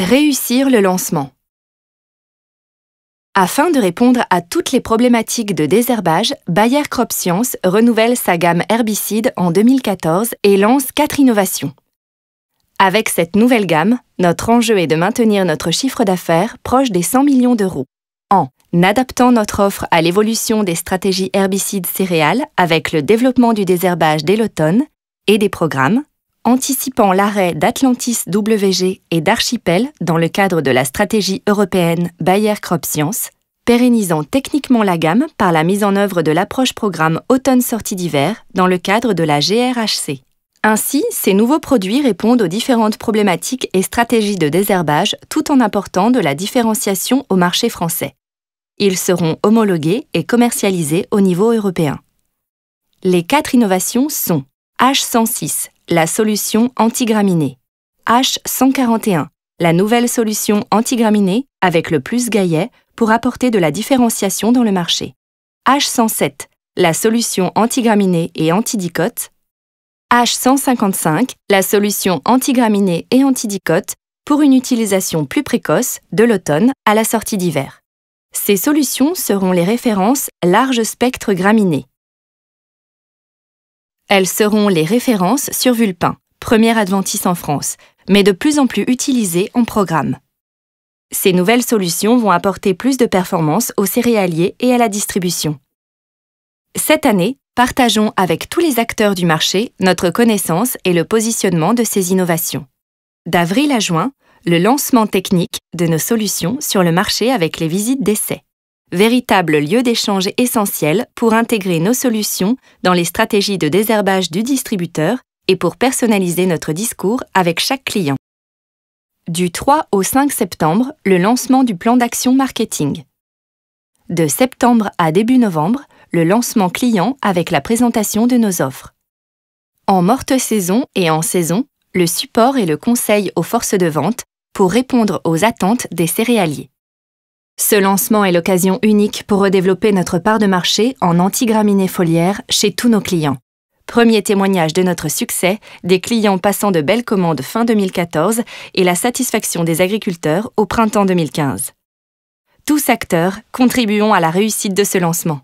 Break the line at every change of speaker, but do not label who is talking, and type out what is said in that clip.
Réussir le lancement. Afin de répondre à toutes les problématiques de désherbage, Bayer Crop Science renouvelle sa gamme herbicide en 2014 et lance quatre innovations. Avec cette nouvelle gamme, notre enjeu est de maintenir notre chiffre d'affaires proche des 100 millions d'euros en adaptant notre offre à l'évolution des stratégies herbicides céréales avec le développement du désherbage dès l'automne et des programmes anticipant l'arrêt d'Atlantis WG et d'Archipel dans le cadre de la stratégie européenne Bayer Crop Science, pérennisant techniquement la gamme par la mise en œuvre de l'approche programme automne-sortie d'hiver dans le cadre de la GRHC. Ainsi, ces nouveaux produits répondent aux différentes problématiques et stratégies de désherbage tout en apportant de la différenciation au marché français. Ils seront homologués et commercialisés au niveau européen. Les quatre innovations sont H106, la solution antigraminée. H141, la nouvelle solution antigraminée avec le plus Gaillet pour apporter de la différenciation dans le marché. H107, la solution antigraminée et antidicote. H155, la solution antigraminée et antidicote pour une utilisation plus précoce de l'automne à la sortie d'hiver. Ces solutions seront les références large spectre graminé. Elles seront les références sur Vulpin, première adventice en France, mais de plus en plus utilisées en programme. Ces nouvelles solutions vont apporter plus de performance aux céréaliers et à la distribution. Cette année, partageons avec tous les acteurs du marché notre connaissance et le positionnement de ces innovations. D'avril à juin, le lancement technique de nos solutions sur le marché avec les visites d'essai véritable lieu d'échange essentiel pour intégrer nos solutions dans les stratégies de désherbage du distributeur et pour personnaliser notre discours avec chaque client. Du 3 au 5 septembre, le lancement du plan d'action marketing. De septembre à début novembre, le lancement client avec la présentation de nos offres. En morte saison et en saison, le support et le conseil aux forces de vente pour répondre aux attentes des céréaliers. Ce lancement est l'occasion unique pour redévelopper notre part de marché en antigraminées foliaires chez tous nos clients. Premier témoignage de notre succès, des clients passant de belles commandes fin 2014 et la satisfaction des agriculteurs au printemps 2015. Tous acteurs, contribuons à la réussite de ce lancement.